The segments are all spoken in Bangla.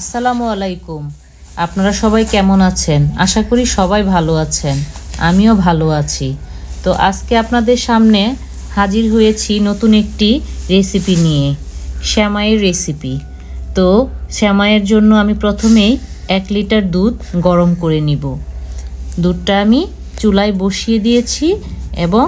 আসসালামু আলাইকুম আপনারা সবাই কেমন আছেন আশা করি সবাই ভালো আছেন আমিও ভালো আছি তো আজকে আপনাদের সামনে হাজির হয়েছি নতুন একটি রেসিপি নিয়ে শ্যামাইয়ের রেসিপি তো শ্যামাইয়ের জন্য আমি প্রথমেই এক লিটার দুধ গরম করে নিব দুধটা আমি চুলায় বসিয়ে দিয়েছি এবং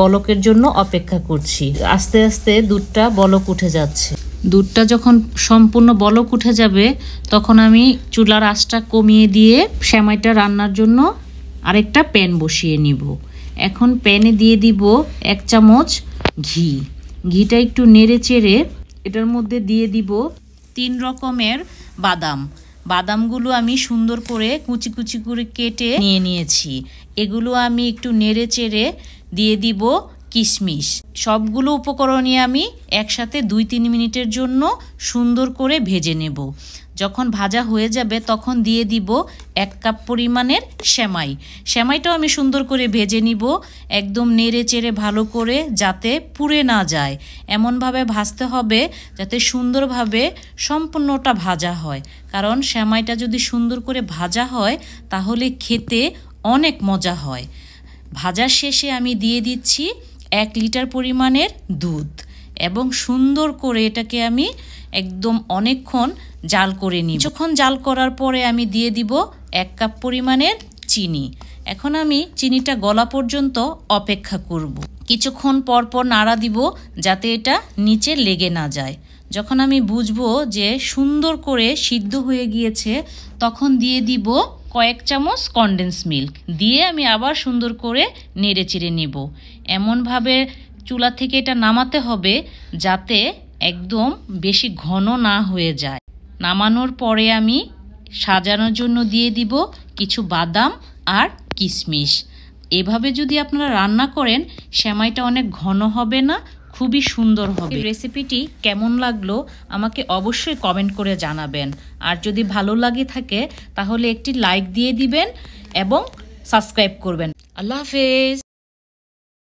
বলকের জন্য অপেক্ষা করছি আস্তে আস্তে দুধটা বলক উঠে যাচ্ছে দুধটা যখন সম্পূর্ণ বলক উঠে যাবে তখন আমি চুলার আঁচটা কমিয়ে দিয়ে সেমাইটা রান্নার জন্য আরেকটা প্যান বসিয়ে নিব এখন প্যানে দিয়ে দিব এক চামচ ঘি ঘিটা একটু নেড়ে চেড়ে এটার মধ্যে দিয়ে দিব তিন রকমের বাদাম বাদামগুলো আমি সুন্দর করে কুচি কুচি করে কেটে নিয়ে নিয়েছি এগুলো আমি একটু নেড়ে চেড়ে দিয়ে দিব কিশমিশ সবগুলো উপকরণই আমি একসাথে দুই তিন মিনিটের জন্য সুন্দর করে ভেজে নেব যখন ভাজা হয়ে যাবে তখন দিয়ে দিব এক কাপ পরিমাণের সেমাই সেমাইটাও আমি সুন্দর করে ভেজে নিব একদম নেড়ে চেড়ে ভালো করে যাতে পুড়ে না যায় এমনভাবে ভাজতে হবে যাতে সুন্দরভাবে সম্পূর্ণটা ভাজা হয় কারণ সেমাইটা যদি সুন্দর করে ভাজা হয় তাহলে খেতে অনেক মজা হয় ভাজার শেষে আমি দিয়ে দিচ্ছি এক লিটার পরিমাণের দুধ এবং সুন্দর করে এটাকে আমি একদম অনেকক্ষণ জাল করে নিই যখন জাল করার পরে আমি দিয়ে দিব এক কাপ পরিমাণের চিনি এখন আমি চিনিটা গলা পর্যন্ত অপেক্ষা করব। কিছুক্ষণ পর পর নাড়া দিব যাতে এটা নিচে লেগে না যায় যখন আমি বুঝবো যে সুন্দর করে সিদ্ধ হয়ে গিয়েছে তখন দিয়ে দিব কয়েক চামচ কন্ডেন্স মিল্ক দিয়ে আমি আবার সুন্দর করে নেড়ে চিড়ে নেব এমনভাবে চুলা থেকে এটা নামাতে হবে যাতে একদম বেশি ঘন না হয়ে যায় নামানোর পরে আমি সাজানোর জন্য দিয়ে দিব কিছু বাদাম আর কিশমিশ এভাবে যদি আপনারা রান্না করেন সেমাইটা অনেক ঘন হবে না খুবই সুন্দর হবে রেসিপিটি কেমন লাগলো আমাকে অবশ্যই কমেন্ট করে জানাবেন আর যদি ভালো লাগে থাকে তাহলে একটি লাইক দিয়ে দিবেন এবং সাবস্ক্রাইব করবেন আল্লাহ হাফেজ